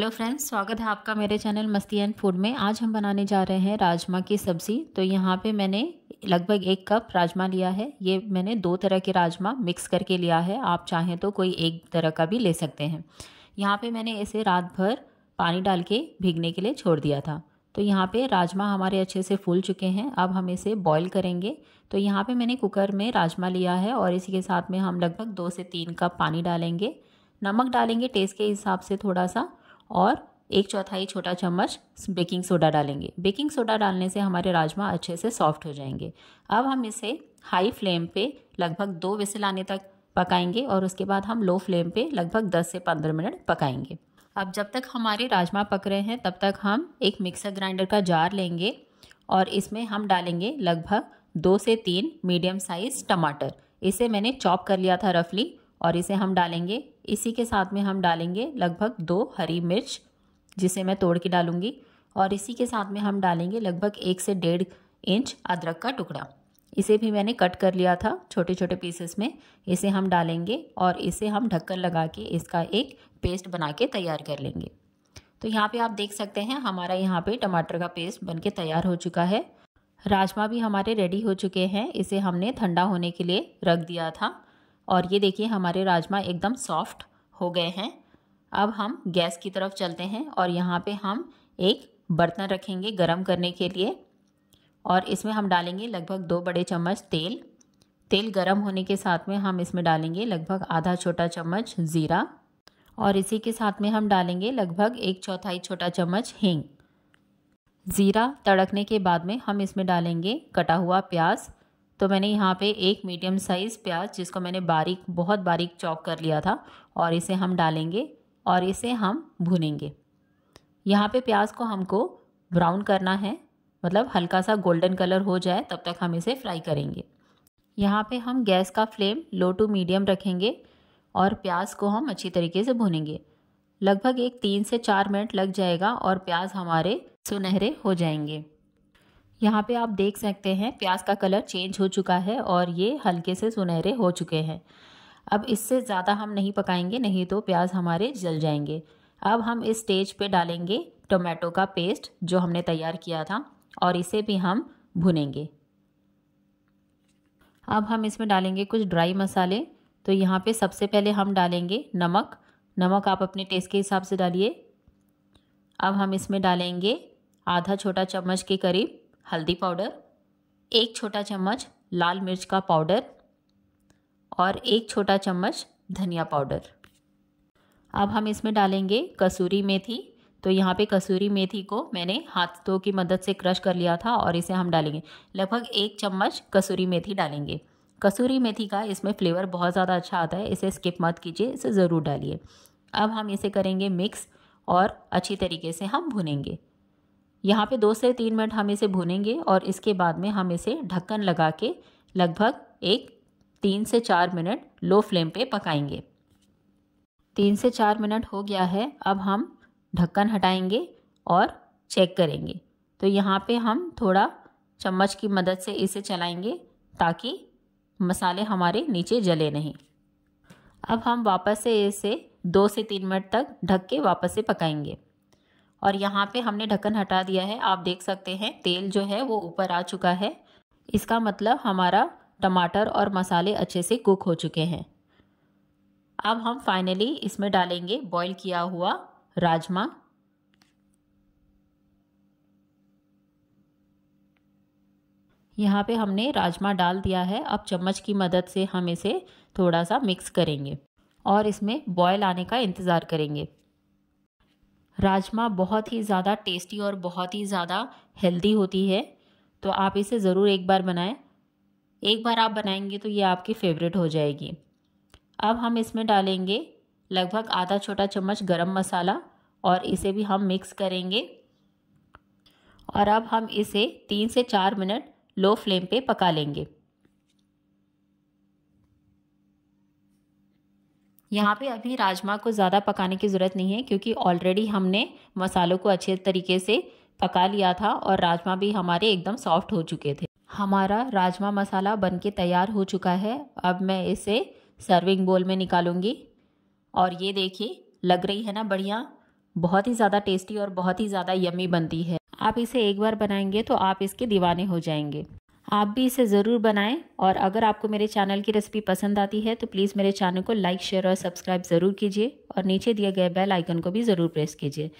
hello friends स्वागत है आपका मेरे चैनल मस्ती एंड फूड में आज हम बनाने जा रहे हैं राजमा की सब्ज़ी तो यहाँ पे मैंने लगभग एक कप राजमा लिया है ये मैंने दो तरह के राजमा मिक्स करके लिया है आप चाहें तो कोई एक तरह का भी ले सकते हैं यहाँ पे मैंने इसे रात भर पानी डाल के भीगने के लिए छोड़ दिया था तो यहाँ पर राजमा हमारे अच्छे से फूल चुके हैं अब हम इसे बॉयल करेंगे तो यहाँ पर मैंने कुकर में राजमा लिया है और इसी के साथ में हम लगभग दो से तीन कप पानी डालेंगे नमक डालेंगे टेस्ट के हिसाब से थोड़ा सा और एक चौथाई छोटा चम्मच बेकिंग सोडा डालेंगे बेकिंग सोडा डालने से हमारे राजमा अच्छे से सॉफ्ट हो जाएंगे अब हम इसे हाई फ्लेम पे लगभग दो विसल आने तक पकाएंगे और उसके बाद हम लो फ्लेम पे लगभग 10 से 15 मिनट पकाएंगे अब जब तक हमारे राजमा पक रहे हैं तब तक हम एक मिक्सर ग्राइंडर का जार लेंगे और इसमें हम डालेंगे लगभग दो से तीन मीडियम साइज़ टमाटर इसे मैंने चॉप कर लिया था रफली और इसे हम डालेंगे इसी के साथ में हम डालेंगे लगभग दो हरी मिर्च जिसे मैं तोड़ के डालूँगी और इसी के साथ में हम डालेंगे लगभग एक से डेढ़ इंच अदरक का टुकड़ा इसे भी मैंने कट कर लिया था छोटे छोटे पीसेस में इसे हम डालेंगे और इसे हम ढक्कन लगा के इसका एक पेस्ट बना के तैयार कर लेंगे तो यहाँ पे आप देख सकते हैं हमारा यहाँ पे टमाटर का पेस्ट बन के तैयार हो चुका है राजमा भी हमारे रेडी हो चुके हैं इसे हमने ठंडा होने के लिए रख दिया था और ये देखिए हमारे राजमा एकदम सॉफ्ट हो गए हैं अब हम गैस की तरफ चलते हैं और यहाँ पे हम एक बर्तन रखेंगे गरम करने के लिए और इसमें हम डालेंगे लगभग दो बड़े चम्मच तेल तेल गरम होने के साथ में हम इसमें डालेंगे लगभग आधा छोटा चम्मच ज़ीरा और इसी के साथ में हम डालेंगे लगभग एक चौथाई छोटा चम्मच हींग ज़ीरा तड़कने के बाद में हम इसमें डालेंगे कटा हुआ प्याज तो मैंने यहाँ पे एक मीडियम साइज़ प्याज जिसको मैंने बारीक बहुत बारीक चॉप कर लिया था और इसे हम डालेंगे और इसे हम भुनेंगे यहाँ पे प्याज को हमको ब्राउन करना है मतलब हल्का सा गोल्डन कलर हो जाए तब तक हम इसे फ्राई करेंगे यहाँ पे हम गैस का फ्लेम लो टू मीडियम रखेंगे और प्याज को हम अच्छी तरीके से भुनेंगे लगभग एक तीन से चार मिनट लग जाएगा और प्याज हमारे सुनहरे हो जाएंगे यहाँ पे आप देख सकते हैं प्याज का कलर चेंज हो चुका है और ये हल्के से सुनहरे हो चुके हैं अब इससे ज़्यादा हम नहीं पकाएंगे नहीं तो प्याज हमारे जल जाएंगे अब हम इस स्टेज पे डालेंगे टोमेटो का पेस्ट जो हमने तैयार किया था और इसे भी हम भुनेंगे अब हम इसमें डालेंगे कुछ ड्राई मसाले तो यहाँ पे सबसे पहले हम डालेंगे नमक नमक आप अपने टेस्ट के हिसाब से डालिए अब हम इसमें डालेंगे आधा छोटा चम्मच के करीब हल्दी पाउडर एक छोटा चम्मच लाल मिर्च का पाउडर और एक छोटा चम्मच धनिया पाउडर अब हम इसमें डालेंगे कसूरी मेथी तो यहाँ पे कसूरी मेथी को मैंने हाथों की मदद से क्रश कर लिया था और इसे हम डालेंगे लगभग एक चम्मच कसूरी मेथी डालेंगे कसूरी मेथी का इसमें फ्लेवर बहुत ज़्यादा अच्छा आता है इसे स्किप मत कीजिए इसे ज़रूर डालिए अब हम इसे करेंगे मिक्स और अच्छी तरीके से हम भुनेंगे यहाँ पे दो से तीन मिनट हम इसे भुनेंगे और इसके बाद में हम इसे ढक्कन लगा के लगभग एक तीन से चार मिनट लो फ्लेम पे पकाएंगे तीन से चार मिनट हो गया है अब हम ढक्कन हटाएंगे और चेक करेंगे तो यहाँ पे हम थोड़ा चम्मच की मदद से इसे चलाएंगे ताकि मसाले हमारे नीचे जले नहीं अब हम वापस से इसे दो से तीन मिनट तक ढक के वापस से पकाएंगे और यहाँ पे हमने ढक्कन हटा दिया है आप देख सकते हैं तेल जो है वो ऊपर आ चुका है इसका मतलब हमारा टमाटर और मसाले अच्छे से कुक हो चुके हैं अब हम फाइनली इसमें डालेंगे बॉईल किया हुआ राजमा यहाँ पे हमने राजमा डाल दिया है अब चम्मच की मदद से हम इसे थोड़ा सा मिक्स करेंगे और इसमें बॉयल आने का इंतज़ार करेंगे राजमा बहुत ही ज़्यादा टेस्टी और बहुत ही ज़्यादा हेल्दी होती है तो आप इसे ज़रूर एक बार बनाएं एक बार आप बनाएंगे तो ये आपकी फेवरेट हो जाएगी अब हम इसमें डालेंगे लगभग आधा छोटा चम्मच गरम मसाला और इसे भी हम मिक्स करेंगे और अब हम इसे तीन से चार मिनट लो फ्लेम पे पका लेंगे यहाँ पे अभी राजमा को ज़्यादा पकाने की ज़रूरत नहीं है क्योंकि ऑलरेडी हमने मसालों को अच्छे तरीके से पका लिया था और राजमा भी हमारे एकदम सॉफ्ट हो चुके थे हमारा राजमा मसाला बन के तैयार हो चुका है अब मैं इसे सर्विंग बोल में निकालूंगी और ये देखिए लग रही है ना बढ़िया बहुत ही ज़्यादा टेस्टी और बहुत ही ज़्यादा यमी बनती है आप इसे एक बार बनाएंगे तो आप इसके दीवाने हो जाएंगे आप भी इसे ज़रूर बनाएं और अगर आपको मेरे चैनल की रेसिपी पसंद आती है तो प्लीज़ मेरे चैनल को लाइक शेयर और सब्सक्राइब ज़रूर कीजिए और नीचे दिए गए बेल आइकन को भी ज़रूर प्रेस कीजिए